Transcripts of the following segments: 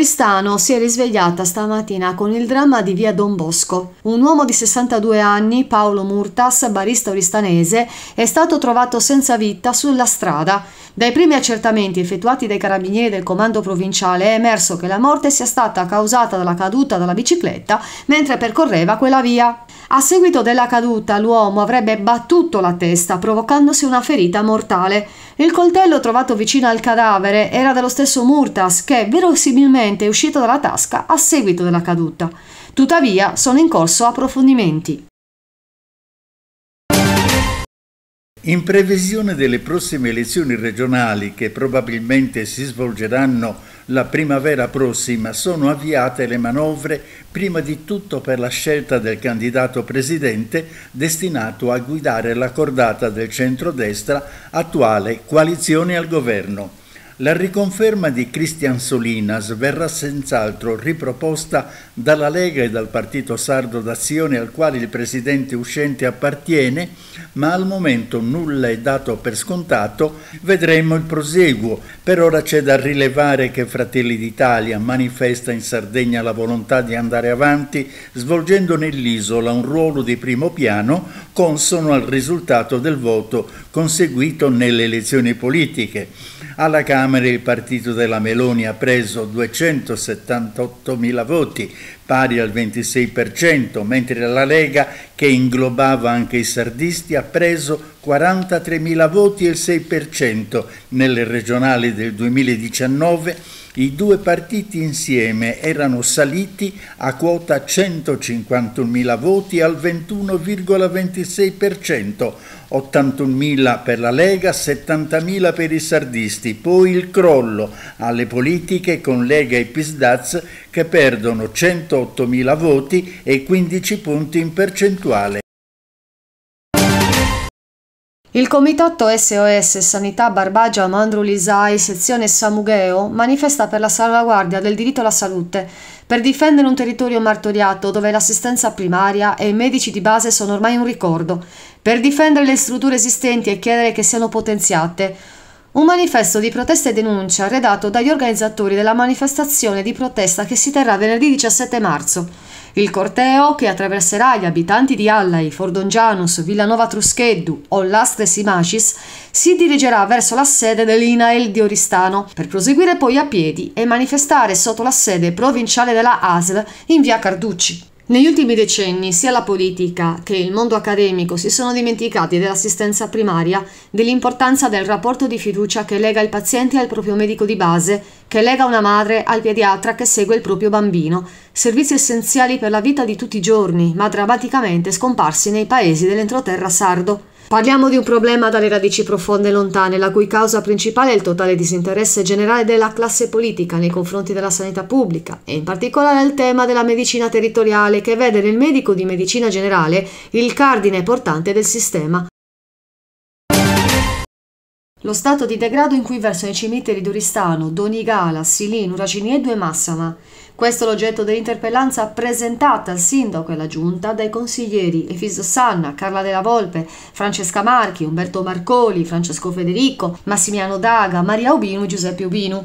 Oristano si è risvegliata stamattina con il dramma di via Don Bosco. Un uomo di 62 anni, Paolo Murtas, barista oristanese, è stato trovato senza vita sulla strada. Dai primi accertamenti effettuati dai carabinieri del comando provinciale è emerso che la morte sia stata causata dalla caduta dalla bicicletta mentre percorreva quella via. A seguito della caduta l'uomo avrebbe battuto la testa provocandosi una ferita mortale. Il coltello trovato vicino al cadavere era dello stesso Murtas che verosimilmente apparentemente è uscita dalla tasca a seguito della caduta. Tuttavia sono in corso approfondimenti. In previsione delle prossime elezioni regionali che probabilmente si svolgeranno la primavera prossima, sono avviate le manovre prima di tutto per la scelta del candidato presidente destinato a guidare la cordata del centrodestra attuale coalizione al governo. La riconferma di Cristian Solinas verrà senz'altro riproposta dalla Lega e dal Partito Sardo d'Azione al quale il presidente uscente appartiene, ma al momento nulla è dato per scontato, vedremo il proseguo. Per ora c'è da rilevare che Fratelli d'Italia manifesta in Sardegna la volontà di andare avanti, svolgendo nell'isola un ruolo di primo piano consono al risultato del voto conseguito nelle elezioni politiche. Alla Camera il partito della Meloni ha preso 278.000 voti, pari al 26%, mentre la Lega, che inglobava anche i sardisti, ha preso 43.000 voti e il 6%. Nelle regionali del 2019 i due partiti insieme erano saliti a quota 151.000 voti al 21,26%, 81.000 per la Lega, 70.000 per i sardisti, poi il crollo alle politiche con Lega e Pisdaz che perdono 108.000 voti e 15 punti in percentuale. Il comitato SOS Sanità Barbagia Mandru Lisai, sezione Samugheo, manifesta per la salvaguardia del diritto alla salute, per difendere un territorio martoriato dove l'assistenza primaria e i medici di base sono ormai un ricordo, per difendere le strutture esistenti e chiedere che siano potenziate. Un manifesto di protesta e denuncia redatto dagli organizzatori della manifestazione di protesta che si terrà venerdì 17 marzo. Il corteo, che attraverserà gli abitanti di Allai, Fordongianus, Villanova Truscheddu, o Lastre Simacis, si dirigerà verso la sede dell'INAEL di Oristano, per proseguire poi a piedi e manifestare sotto la sede provinciale della ASL in via Carducci. Negli ultimi decenni sia la politica che il mondo accademico si sono dimenticati dell'assistenza primaria, dell'importanza del rapporto di fiducia che lega il paziente al proprio medico di base, che lega una madre al pediatra che segue il proprio bambino, servizi essenziali per la vita di tutti i giorni, ma drammaticamente scomparsi nei paesi dell'entroterra sardo. Parliamo di un problema dalle radici profonde e lontane, la cui causa principale è il totale disinteresse generale della classe politica nei confronti della sanità pubblica e in particolare il tema della medicina territoriale che vede nel medico di medicina generale il cardine portante del sistema. Lo stato di degrado in cui versano i cimiteri di Oristano, Donigala, Silin, Uracini e Due Massama questo è l'oggetto dell'interpellanza presentata al sindaco e alla giunta dai consiglieri Efiso Sanna, Carla della Volpe, Francesca Marchi, Umberto Marcoli, Francesco Federico, Massimiano Daga, Maria Ubinu e Giuseppe Ubinu.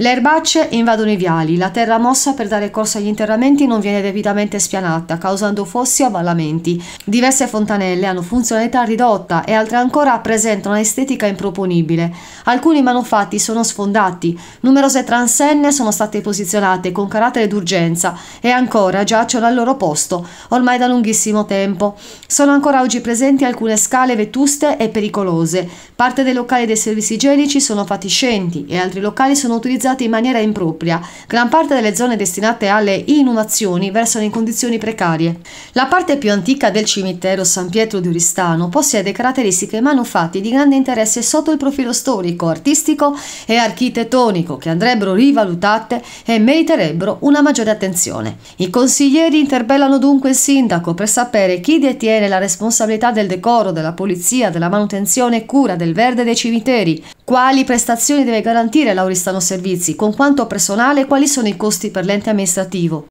Le erbacce invadono i viali, la terra mossa per dare corso agli interramenti non viene debitamente spianata, causando fossi o avvallamenti. Diverse fontanelle hanno funzionalità ridotta e altre ancora presentano un'estetica improponibile. Alcuni manufatti sono sfondati, numerose transenne sono state posizionate con carattere d'urgenza e ancora giacciono al loro posto, ormai da lunghissimo tempo. Sono ancora oggi presenti alcune scale vetuste e pericolose. Parte dei locali dei servizi igienici sono fatiscenti e altri locali sono utilizzati utilizzati in maniera impropria. Gran parte delle zone destinate alle inumazioni versano in condizioni precarie. La parte più antica del cimitero San Pietro di Oristano possiede caratteristiche e manufatti di grande interesse sotto il profilo storico, artistico e architettonico che andrebbero rivalutate e meriterebbero una maggiore attenzione. I consiglieri interpellano dunque il sindaco per sapere chi detiene la responsabilità del decoro, della polizia, della manutenzione e cura del verde dei cimiteri, quali prestazioni deve garantire Lauristano Servizi? Con quanto personale e quali sono i costi per l'ente amministrativo?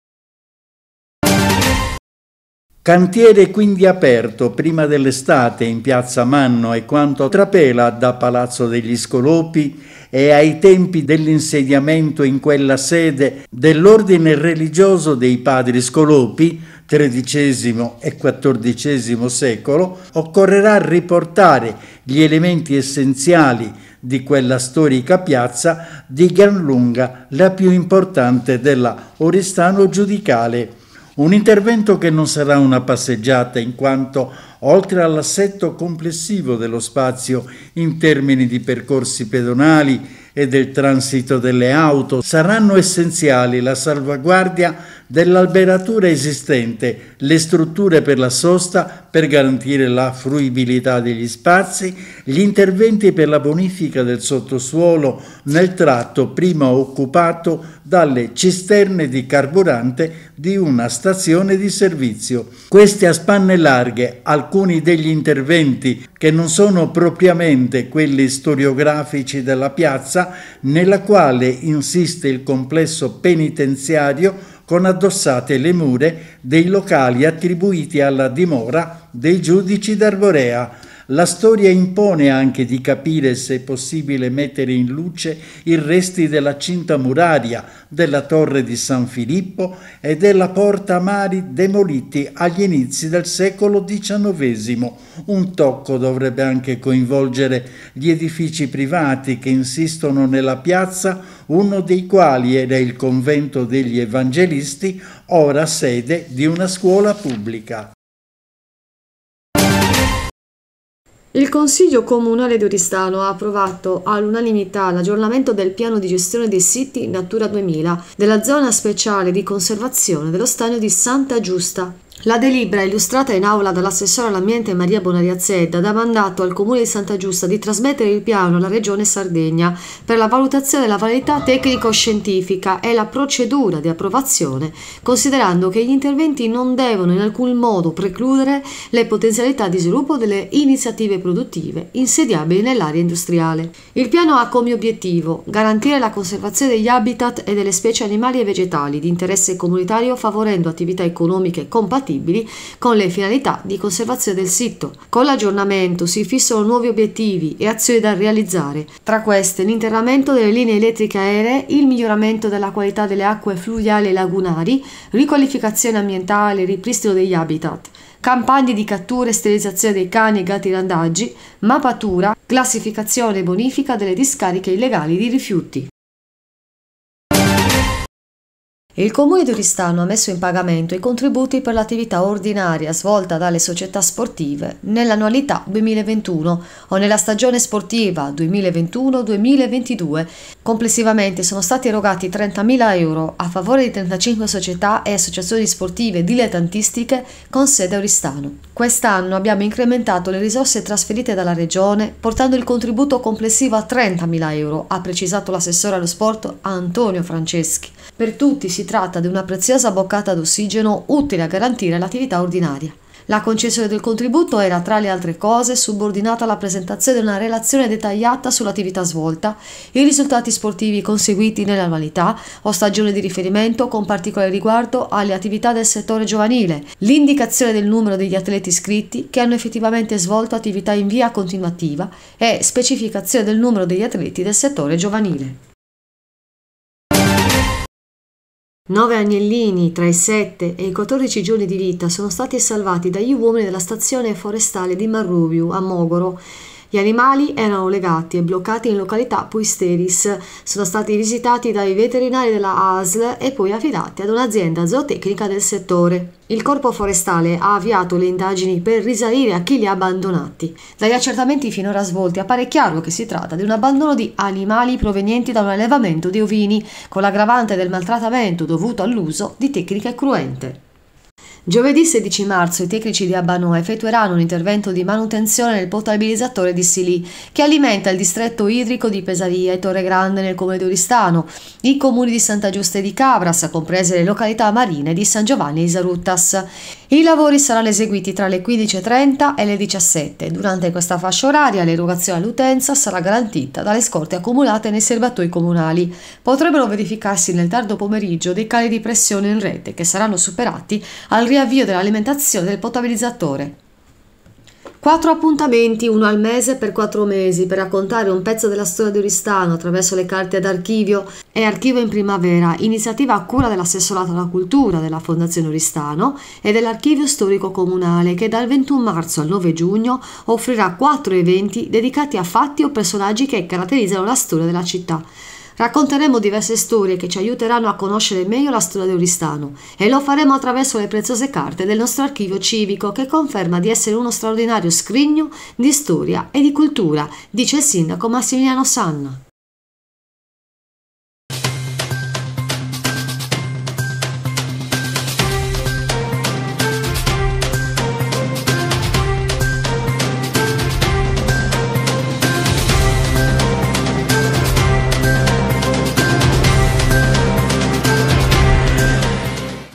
Cantiere quindi aperto prima dell'estate in piazza Manno e quanto trapela da Palazzo degli Scolopi e ai tempi dell'insediamento in quella sede dell'ordine religioso dei padri Scolopi, XIII e XIV secolo, occorrerà riportare gli elementi essenziali di quella storica piazza di gran lunga la più importante della Oristano Giudicale. Un intervento che non sarà una passeggiata in quanto oltre all'assetto complessivo dello spazio in termini di percorsi pedonali e del transito delle auto, saranno essenziali la salvaguardia dell'alberatura esistente le strutture per la sosta per garantire la fruibilità degli spazi, gli interventi per la bonifica del sottosuolo nel tratto prima occupato dalle cisterne di carburante di una stazione di servizio. Questi a spanne larghe alcuni degli interventi che non sono propriamente quelli storiografici della piazza nella quale insiste il complesso penitenziario con addossate le mura dei locali attribuiti alla dimora dei giudici d'Arborea, la storia impone anche di capire se è possibile mettere in luce i resti della cinta muraria, della torre di San Filippo e della porta Mari demoliti agli inizi del secolo XIX. Un tocco dovrebbe anche coinvolgere gli edifici privati che insistono nella piazza, uno dei quali era il convento degli evangelisti, ora sede di una scuola pubblica. Il Consiglio Comunale di Oristano ha approvato all'unanimità l'aggiornamento del piano di gestione dei siti Natura 2000 della zona speciale di conservazione dello stagno di Santa Giusta la delibera illustrata in aula dall'assessore all'ambiente Maria Bonaria Zedda dà mandato al Comune di Santa Giusta di trasmettere il piano alla Regione Sardegna per la valutazione della validità tecnico-scientifica e la procedura di approvazione, considerando che gli interventi non devono in alcun modo precludere le potenzialità di sviluppo delle iniziative produttive insediabili nell'area industriale. Il piano ha come obiettivo garantire la conservazione degli habitat e delle specie animali e vegetali di interesse comunitario favorendo attività economiche compatibili compatibili con le finalità di conservazione del sito. Con l'aggiornamento si fissano nuovi obiettivi e azioni da realizzare, tra queste l'interramento delle linee elettriche aeree, il miglioramento della qualità delle acque fluviali e lagunari, riqualificazione ambientale, ripristino degli habitat campagne di cattura e sterilizzazione dei cani e gatti randaggi, mappatura, classificazione e bonifica delle discariche illegali di rifiuti. Il Comune di Oristano ha messo in pagamento i contributi per l'attività ordinaria svolta dalle società sportive nell'annualità 2021 o nella stagione sportiva 2021-2022. Complessivamente sono stati erogati 30.000 euro a favore di 35 società e associazioni sportive dilettantistiche con sede a Oristano. Quest'anno abbiamo incrementato le risorse trasferite dalla Regione, portando il contributo complessivo a 30.000 euro, ha precisato l'assessore allo sport Antonio Franceschi. Per tutti si tratta di una preziosa boccata d'ossigeno utile a garantire l'attività ordinaria. La concessione del contributo era, tra le altre cose, subordinata alla presentazione di una relazione dettagliata sull'attività svolta, i risultati sportivi conseguiti nell'annualità o stagione di riferimento con particolare riguardo alle attività del settore giovanile, l'indicazione del numero degli atleti iscritti che hanno effettivamente svolto attività in via continuativa e specificazione del numero degli atleti del settore giovanile. Nove agnellini tra i 7 e i 14 giorni di vita sono stati salvati dagli uomini della stazione forestale di Marrubiu a Mogoro gli animali erano legati e bloccati in località Puisteris, sono stati visitati dai veterinari della ASL e poi affidati ad un'azienda zootecnica del settore. Il corpo forestale ha avviato le indagini per risalire a chi li ha abbandonati. Dagli accertamenti finora svolti appare chiaro che si tratta di un abbandono di animali provenienti da un allevamento di ovini, con l'aggravante del maltrattamento dovuto all'uso di tecniche cruente. Giovedì 16 marzo i tecnici di Abano effettueranno un intervento di manutenzione nel potabilizzatore di Silì che alimenta il distretto idrico di Pesavia e Torre Grande nel comune di Oristano, i comuni di Santa Giusta e di Cabras, comprese le località marine di San Giovanni e Isaruttas. I lavori saranno eseguiti tra le 15.30 e le 17. Durante questa fascia oraria l'erogazione all'utenza sarà garantita dalle scorte accumulate nei serbatoi comunali. Potrebbero verificarsi nel tardo pomeriggio dei cali di pressione in rete che saranno superati al riavvio dell'alimentazione del potabilizzatore. Quattro appuntamenti, uno al mese per quattro mesi, per raccontare un pezzo della storia di Oristano attraverso le carte d'archivio e Archivo in Primavera, iniziativa a cura dell'assessorato alla cultura della Fondazione Oristano e dell'Archivio Storico Comunale che dal 21 marzo al 9 giugno offrirà quattro eventi dedicati a fatti o personaggi che caratterizzano la storia della città. Racconteremo diverse storie che ci aiuteranno a conoscere meglio la storia di Oristano e lo faremo attraverso le preziose carte del nostro archivio civico che conferma di essere uno straordinario scrigno di storia e di cultura, dice il sindaco Massimiliano Sanna.